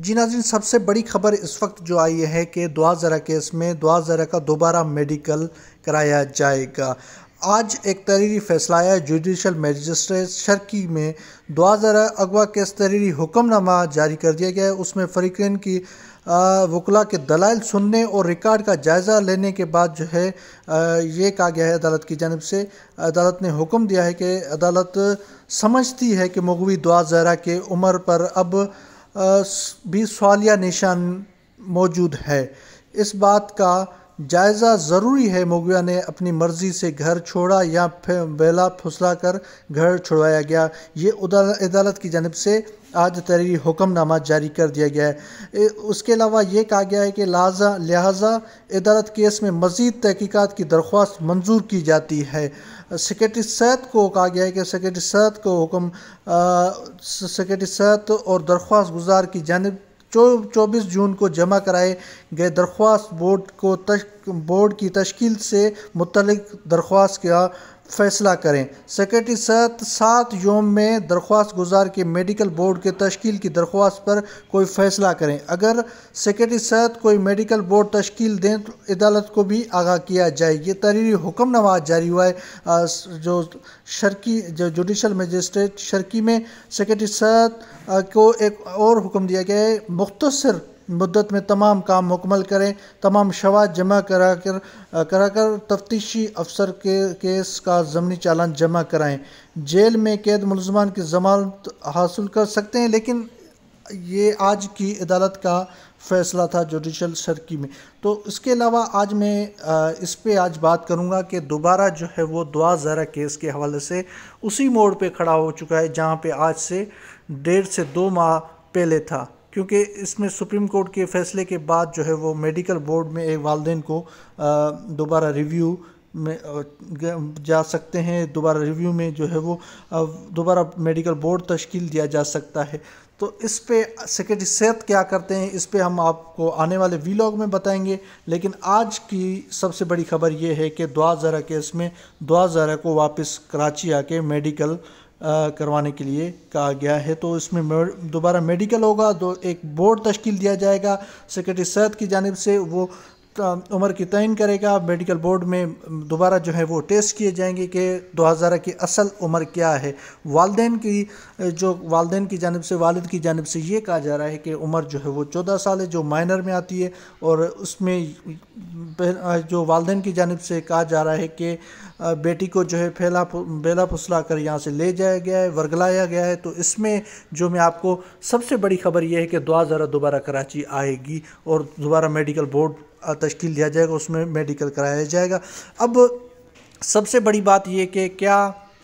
जी नाजिन सबसे बड़ी खबर इस वक्त जो आई है कि दुआ ज़रा केस में दुआ ज़रा का दोबारा मेडिकल कराया जाएगा आज एक तहरीरी फैसला आया जुडिशल मजिस्ट्रेट शर्की में दुआ ज़रा अगवा केस तहरीरी हुक्मनामा जारी कर दिया गया है उसमें फरीकन की वकला के दलाइल सुनने और रिकॉर्ड का जायज़ा लेने के बाद जो है ये कहा गया है अदालत की जानब से अदालत ने हुक्म दिया है कि अदालत समझती है कि मगवी दुआ ज़रा के उम्र पर अब भी सवालिया निशान मौजूद है इस बात का जायज़ा ज़रूरी है मोगविया ने अपनी मर्ज़ी से घर छोड़ा या फिर बेला फुसला कर घर छुड़वाया गया ये अदालत की जानब से आज तरी हुक्मनामा जारी कर दिया गया है उसके अलावा ये कहा गया है कि लाजा लिहाजा अदालत केस में मज़ीद तहकीक़ात की दरख्वास्त मंजूर की जाती है सेक्रेटरी सैद को कहा गया है कि सेक्रेटरी सैद को हुक्म सेक्रेटरी सैद और दरख्वास्त गुजार की जानब चौबीस जून को जमा कराए गए दरख्वास्त बोर्ड को तश, बोर्ड की तश्कील से मुतलिक दरख्वास्त का फैसला करें सेक्रेटरी सत सात योम में दरख्वास्त गुजार के मेडिकल बोर्ड के तश्ल की दरख्वास्त पर कोई फैसला करें अगर सेक्रेटरी सत कोई मेडिकल बोर्ड तश्कील दें तो अदालत को भी आगाह किया जाए ये तहरीरी नवाज जारी हुआ है जो शर्की जो जुडिशल मजिस्ट्रेट शर्की में सेक्रेटरी सत को एक और हुक्म दिया गया है मुख्तर मुद्दत में तमाम काम मुकमल करें तमाम शवाद जमा करा कर करा कर तफ्तीशी अफसर के केस का ज़मनी चालान जमा कराएं जेल में कैद मुलजमान की जमानत हासिल कर सकते हैं लेकिन ये आज की अदालत का फैसला था जुडिशल सरकी में तो इसके अलावा आज मैं इस पर आज बात करूँगा कि दोबारा जो है वो दुआ ज़रा केस के हवाले से उसी मोड़ पे खड़ा हो चुका है जहाँ पे आज से डेढ़ से दो माह पहले था क्योंकि इसमें सुप्रीम कोर्ट के फैसले के बाद जो है वो मेडिकल बोर्ड में एक वालदेन को दोबारा रिव्यू में जा सकते हैं दोबारा रिव्यू में जो है वो दोबारा मेडिकल बोर्ड तश्कील दिया जा सकता है तो इस पे सेक्रेटरी सेहत क्या करते हैं इस पे हम आपको आने वाले वीलॉग में बताएंगे लेकिन आज की सबसे बड़ी खबर ये है कि दुआ ज़रा केस में दुआ ज़रा को वापस कराची आके मेडिकल करवाने के लिए कहा गया है तो इसमें दोबारा मेडिकल होगा दो एक बोर्ड तश्कील दिया जाएगा सेक्रेटरी सैद की जानब से वो उम्र की तयन करेगा मेडिकल बोर्ड में दोबारा जो है वो टेस्ट किए जाएंगे कि दो हज़ार की असल उम्र क्या है वालदे की जो वालदे की जानब से वालद की जानब से ये कहा जा रहा है कि उम्र जो है वो चौदह साल है जो माइनर में आती है और उसमें जो वालदे की जानब से कहा जा रहा है कि बेटी को जो है फैला बेला फुसला कर यहाँ से ले जाया गया है वर्गलाया गया है तो इसमें जो मैं आपको सबसे बड़ी खबर यह है कि दुआ ज़रा दोबारा कराची आएगी और दोबारा मेडिकल बोर्ड तश्कील दिया जाएगा उसमें मेडिकल कराया जाएगा अब सबसे बड़ी बात यह कि क्या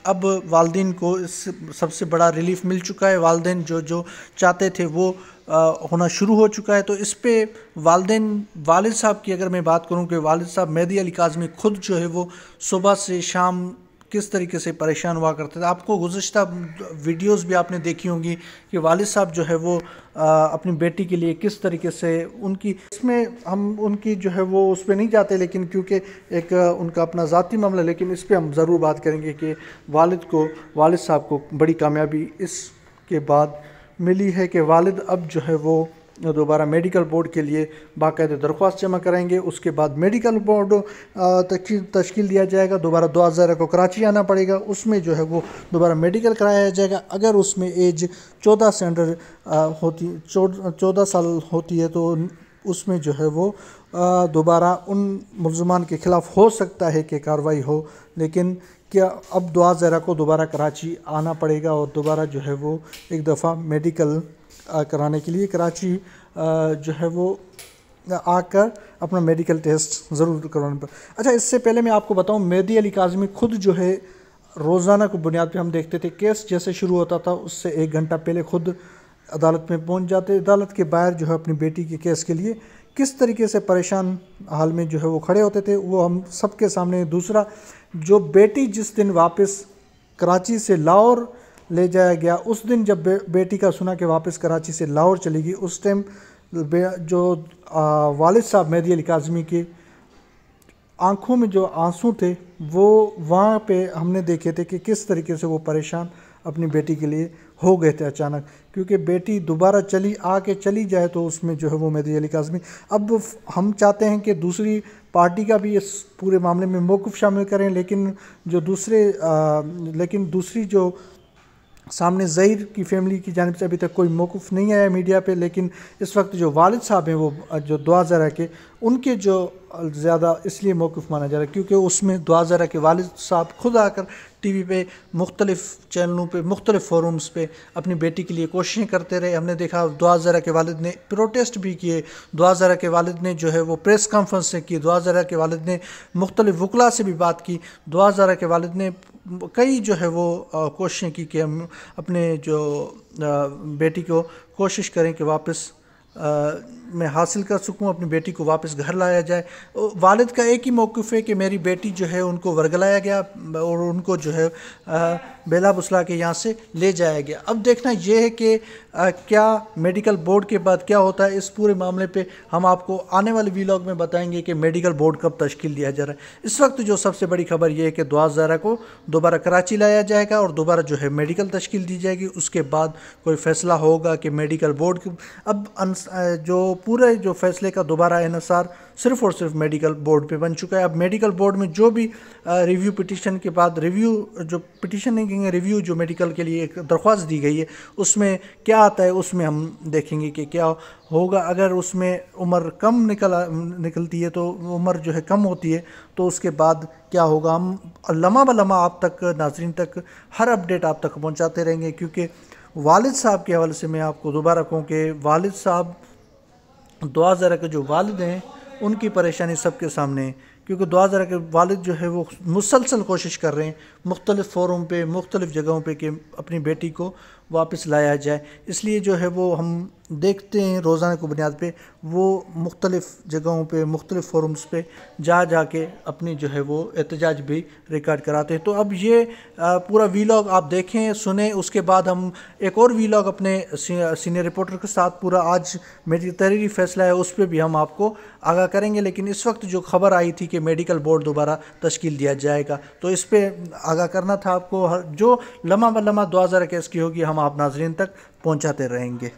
अब वालदेन को इस सबसे बड़ा रिलीफ मिल चुका है वालदेन जो जो चाहते थे वो आ, होना शुरू हो चुका है तो इस पर वालदेन वालिद साहब की अगर मैं बात करूँ कि वालिद साहब मेहदी अली काजमी ख़ुद जो है वो सुबह से शाम किस तरीके से परेशान हुआ करते थे आपको गुज्त वीडियोस भी आपने देखी होंगी कि वाल साहब जो है वो आ, अपनी बेटी के लिए किस तरीके से उनकी इसमें हम उनकी जो है वो उस पर नहीं जाते लेकिन क्योंकि एक उनका अपना ज़ाती मामला लेकिन इस पर हम ज़रूर बात करेंगे कि वालद को वालद साहब को बड़ी कामयाबी इसके बाद मिली है कि वालद अब जो है वो दोबारा मेडिकल बोर्ड के लिए बाकायदे दरख्वास्त जमा कराएंगे उसके बाद मेडिकल बोर्ड तश्कील दिया जाएगा दोबारा दो हज़ार को कराची आना पड़ेगा उसमें जो है वो दोबारा मेडिकल कराया जाएगा अगर उसमें एज चौदह से अंडर होती चौदह साल होती है तो उसमें जो है वो दोबारा उन मुलजमान के ख़िलाफ़ हो सकता है कि कार्रवाई हो लेकिन क्या अब दुआ ज़रा को दोबारा कराची आना पड़ेगा और दोबारा जो है वो एक दफ़ा मेडिकल कराने के लिए कराची जो है वो आकर अपना मेडिकल टेस्ट ज़रूर करवाने पर अच्छा इससे पहले मैं आपको बताऊं मेदी अली काजमी खुद जो है रोज़ाना को बुनियाद पे हम देखते थे केस जैसे शुरू होता था उससे एक घंटा पहले खुद अदालत में पहुंच जाते अदालत के बाहर जो है अपनी बेटी के केस के लिए किस तरीके से परेशान हाल में जो है वो खड़े होते थे वो हम सबके सामने दूसरा जो बेटी जिस दिन वापस कराची से लाहौर ले जाया गया उस दिन जब बे, बेटी का सुना कि वापस कराची से लाहौर चली गई उस टाइम जो वाल वालिद साहब मेहदी अली काजमी के आंखों में जो आंसू थे वो वहाँ पे हमने देखे थे कि किस तरीके से वो परेशान अपनी बेटी के लिए हो गए थे अचानक क्योंकि बेटी दोबारा चली आके चली जाए तो उसमें जो है वो मेहदी अली काजमी अब हम चाहते हैं कि दूसरी पार्टी का भी इस पूरे मामले में मौकुफ़ शामिल करें लेकिन जो दूसरे आ, लेकिन दूसरी जो सामने ज़हीर की फैमिली की जानब से अभी तक कोई मौकुफ़ नहीं आया मीडिया पे लेकिन इस वक्त जो वालिद साहब हैं वो जो दुआ ज़रा के उनके जो ज़्यादा इसलिए मौकुफ़ माना जा रहा है क्योंकि उसमें दुआ ज़रा के वालिद साहब खुद आकर टी वी पर मुख्तलिफ़ चैनलों पर मुख्तलिफ़ फोरम्स पर अपनी बेटी के लिए कोशिशें करते रहे हमने देखा दुआ ज़रा के वालद ने प्रोटेस्ट भी किए दुआ ज़रा के वालद ने जो है वो प्रेस कॉन्फ्रेंसें की दुआ ज़रा के वालद ने मुख्तलिफ़ वकला से भी बात की दुआ ज़रा के वालद ने कई जो है वो कोशिशें की कि हम अपने जो बेटी को कोशिश करें कि वापस मैं हासिल कर सकूं अपनी बेटी को वापस घर लाया जाए वालिद का एक ही मौक़ है कि मेरी बेटी जो है उनको वर्गलाया गया और उनको जो है बेला बुसला के यहाँ से ले जाया गया अब देखना यह है कि क्या मेडिकल बोर्ड के बाद क्या होता है इस पूरे मामले पे हम आपको आने वाले वीलॉग में बताएंगे कि मेडिकल बोर्ड कब तश्कील दिया जा रहा है इस वक्त जो सबसे बड़ी खबर यह है कि दुआ ज़ारा को दोबारा कराची लाया जाएगा और दोबारा जो है मेडिकल तश्कील दी जाएगी उसके बाद कोई फ़ैसला होगा कि मेडिकल बोर्ड अब जो पूरे जो फैसले का दोबारा इनसार सिर्फ और सिर्फ मेडिकल बोर्ड पे बन चुका है अब मेडिकल बोर्ड में जो भी रिव्यू पिटिशन के बाद रिव्यू जो पिटिशन नहीं कहेंगे रिव्यू जो मेडिकल के लिए एक दरख्वास्त दी गई है उसमें क्या आता है उसमें हम देखेंगे कि क्या होगा अगर उसमें उम्र कम निकल निकलती है तो उम्र जो है कम होती है तो उसके बाद क्या होगा हम लम्हा ब लम्हा आप तक नाजरन तक हर अपडेट आप तक पहुँचाते रहेंगे क्योंकि वालिद साहब के हवाले से मैं आपको दोबारा कहूँ कि वालिद साहब दुआ ज़रा के जो वालद हैं उनकी परेशानी सबके सामने है क्योंकि दुआ ज़रा के वालिद जो है वो मुसलसल कोशिश कर रहे हैं मुख्तलिफ़ फोरम पर मुख्तलिफ़ जगहों पर कि अपनी बेटी को वापस लाया जाए इसलिए जो है वो हम देखते हैं रोज़ाना की बुनियाद पर वो मुख्तलिफ़ जगहों पर मुख्तलिफ़ फोरम्स पर जा जा के अपनी जो है वो एहतजाज भी रिकॉर्ड कराते हैं तो अब ये पूरा लॉग आप देखें सुने उसके बाद हम एक और वीलाग अपने सीनियर रिपोर्टर के साथ पूरा आज मेरी तहरीरी फैसला है उस पर भी हम आपको आगाह करेंगे लेकिन इस वक्त जो खबर आई थी कि मेडिकल बोर्ड दोबारा तश्कील दिया जाएगा तो इस पर आगाह करना था आपको हर जो लम्हा दो हज़ार इक्कीस की होगी हम आप नाजरीन तक पहुँचाते रहेंगे